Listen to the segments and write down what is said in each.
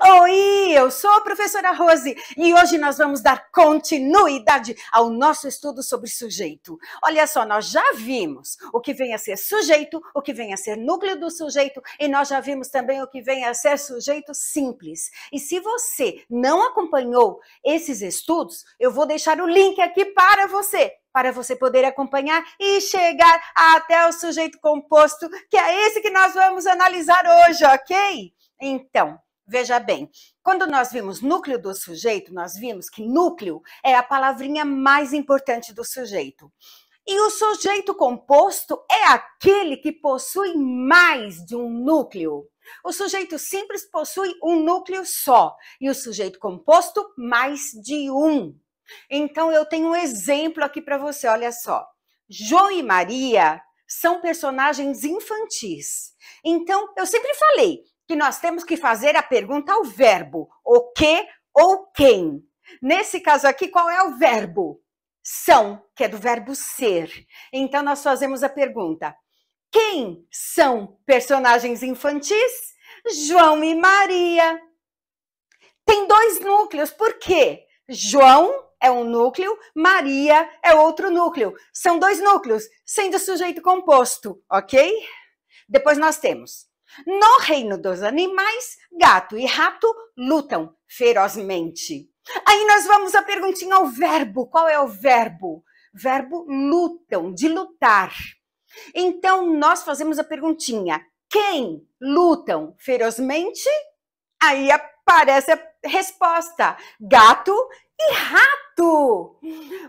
Oi, eu sou a professora Rose e hoje nós vamos dar continuidade ao nosso estudo sobre sujeito. Olha só, nós já vimos o que vem a ser sujeito, o que vem a ser núcleo do sujeito e nós já vimos também o que vem a ser sujeito simples. E se você não acompanhou esses estudos, eu vou deixar o link aqui para você para você poder acompanhar e chegar até o sujeito composto, que é esse que nós vamos analisar hoje, ok? Então, Veja bem, quando nós vimos núcleo do sujeito, nós vimos que núcleo é a palavrinha mais importante do sujeito. E o sujeito composto é aquele que possui mais de um núcleo. O sujeito simples possui um núcleo só e o sujeito composto mais de um. Então eu tenho um exemplo aqui para você, olha só. João e Maria são personagens infantis. Então eu sempre falei, que nós temos que fazer a pergunta ao verbo, o que ou quem. Nesse caso aqui, qual é o verbo? São, que é do verbo ser. Então nós fazemos a pergunta: quem são personagens infantis? João e Maria. Tem dois núcleos, por quê? João é um núcleo, Maria é outro núcleo. São dois núcleos, sendo sujeito composto, ok? Depois nós temos no reino dos animais, gato e rato lutam ferozmente. Aí nós vamos à perguntinha ao verbo. Qual é o verbo? Verbo lutam, de lutar. Então nós fazemos a perguntinha: quem lutam ferozmente? Aí aparece a resposta: gato e rato.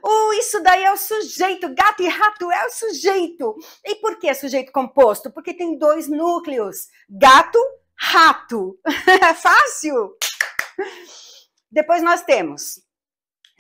Oh, isso daí é o sujeito, gato e rato é o sujeito. E por que sujeito composto? Porque tem dois núcleos, gato, rato. É fácil. Depois nós temos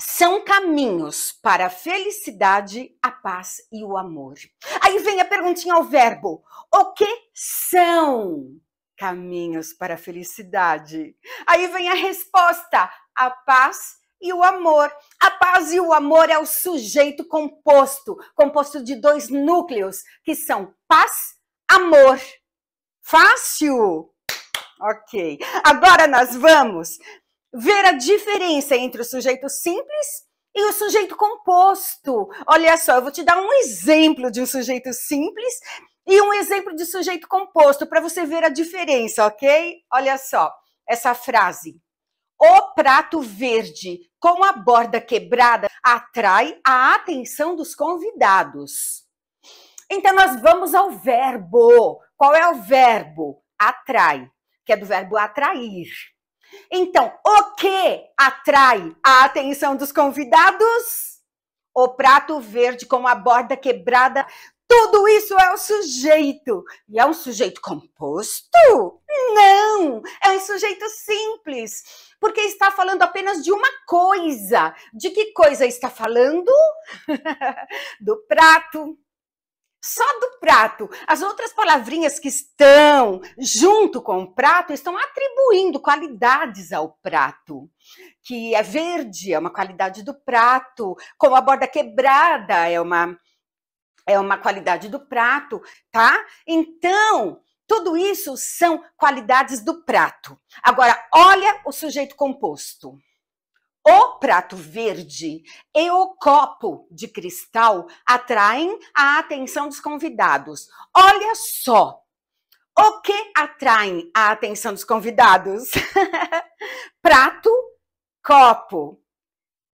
são caminhos para a felicidade, a paz e o amor. Aí vem a perguntinha ao verbo: o que são caminhos para a felicidade? Aí vem a resposta: a paz e o amor. A paz e o amor é o sujeito composto, composto de dois núcleos, que são paz, amor. Fácil! Ok. Agora nós vamos ver a diferença entre o sujeito simples e o sujeito composto. Olha só, eu vou te dar um exemplo de um sujeito simples e um exemplo de sujeito composto para você ver a diferença, ok? Olha só essa frase. O prato verde com a borda quebrada atrai a atenção dos convidados. Então nós vamos ao verbo. Qual é o verbo? Atrai, que é do verbo atrair. Então, o que atrai a atenção dos convidados? O prato verde com a borda quebrada. Tudo isso é o sujeito. E é um sujeito composto? Não! sujeito simples, porque está falando apenas de uma coisa. De que coisa está falando? do prato. Só do prato. As outras palavrinhas que estão junto com o prato estão atribuindo qualidades ao prato. Que é verde, é uma qualidade do prato, com a borda quebrada, é uma é uma qualidade do prato, tá? Então, tudo isso são qualidades do prato. Agora, olha o sujeito composto. O prato verde e o copo de cristal atraem a atenção dos convidados. Olha só. O que atraem a atenção dos convidados? prato, copo,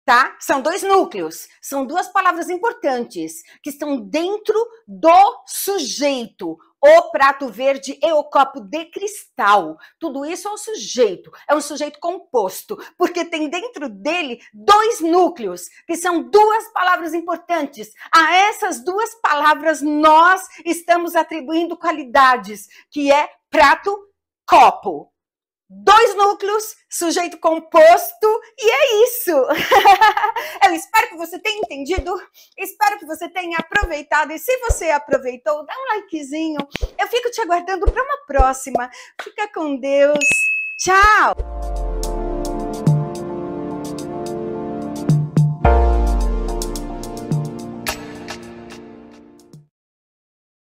tá? São dois núcleos, são duas palavras importantes que estão dentro do sujeito o prato verde e o copo de cristal. Tudo isso é um sujeito, é um sujeito composto, porque tem dentro dele dois núcleos, que são duas palavras importantes. A essas duas palavras nós estamos atribuindo qualidades, que é prato, copo dois núcleos, sujeito composto, e é isso! Eu espero que você tenha entendido, espero que você tenha aproveitado, e se você aproveitou, dá um likezinho, eu fico te aguardando para uma próxima. Fica com Deus, tchau!